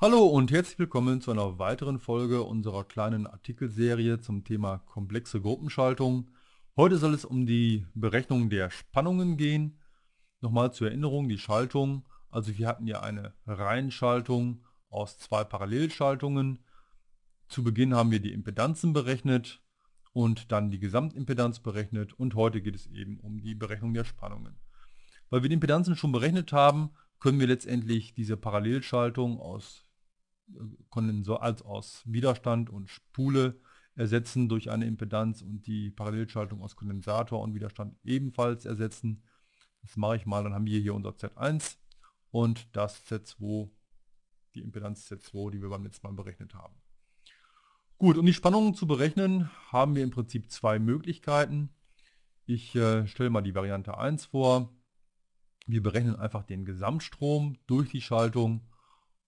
Hallo und herzlich willkommen zu einer weiteren Folge unserer kleinen Artikelserie zum Thema komplexe Gruppenschaltung. Heute soll es um die Berechnung der Spannungen gehen. Nochmal zur Erinnerung, die Schaltung. Also wir hatten ja eine Reihenschaltung aus zwei Parallelschaltungen. Zu Beginn haben wir die Impedanzen berechnet und dann die Gesamtimpedanz berechnet und heute geht es eben um die Berechnung der Spannungen. Weil wir die Impedanzen schon berechnet haben, können wir letztendlich diese Parallelschaltung aus Kondensor als aus Widerstand und Spule ersetzen durch eine Impedanz und die Parallelschaltung aus Kondensator und Widerstand ebenfalls ersetzen. Das mache ich mal, dann haben wir hier unser Z1 und das Z2, die Impedanz Z2, die wir beim letzten Mal berechnet haben. Gut, um die Spannungen zu berechnen, haben wir im Prinzip zwei Möglichkeiten. Ich äh, stelle mal die Variante 1 vor. Wir berechnen einfach den Gesamtstrom durch die Schaltung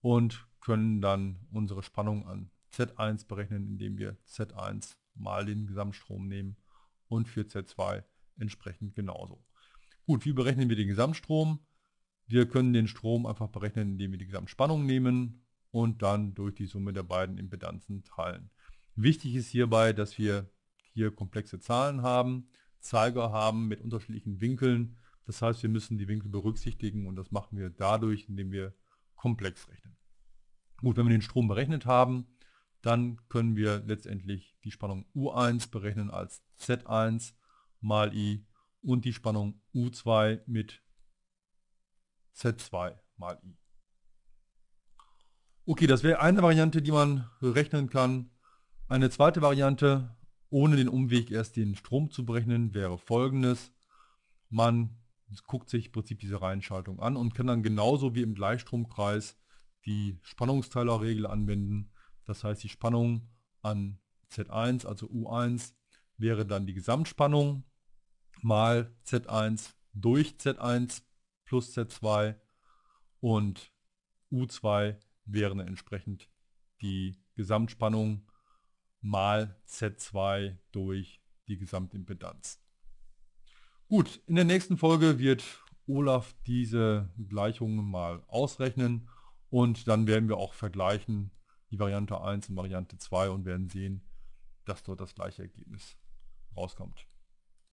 und können dann unsere Spannung an Z1 berechnen, indem wir Z1 mal den Gesamtstrom nehmen und für Z2 entsprechend genauso. Gut, wie berechnen wir den Gesamtstrom? Wir können den Strom einfach berechnen, indem wir die Gesamtspannung nehmen und dann durch die Summe der beiden Impedanzen teilen. Wichtig ist hierbei, dass wir hier komplexe Zahlen haben, Zeiger haben mit unterschiedlichen Winkeln. Das heißt, wir müssen die Winkel berücksichtigen und das machen wir dadurch, indem wir komplex rechnen. Gut, wenn wir den Strom berechnet haben, dann können wir letztendlich die Spannung U1 berechnen als Z1 mal I und die Spannung U2 mit Z2 mal I. Okay, das wäre eine Variante, die man rechnen kann. Eine zweite Variante, ohne den Umweg erst den Strom zu berechnen, wäre folgendes. Man guckt sich im Prinzip diese Reihenschaltung an und kann dann genauso wie im Gleichstromkreis die Spannungsteilerregel anwenden. Das heißt, die Spannung an Z1, also U1, wäre dann die Gesamtspannung mal Z1 durch Z1 plus Z2 und U2 wären entsprechend die Gesamtspannung mal Z2 durch die Gesamtimpedanz. Gut, in der nächsten Folge wird Olaf diese Gleichungen mal ausrechnen und dann werden wir auch vergleichen die Variante 1 und Variante 2 und werden sehen, dass dort das gleiche Ergebnis rauskommt.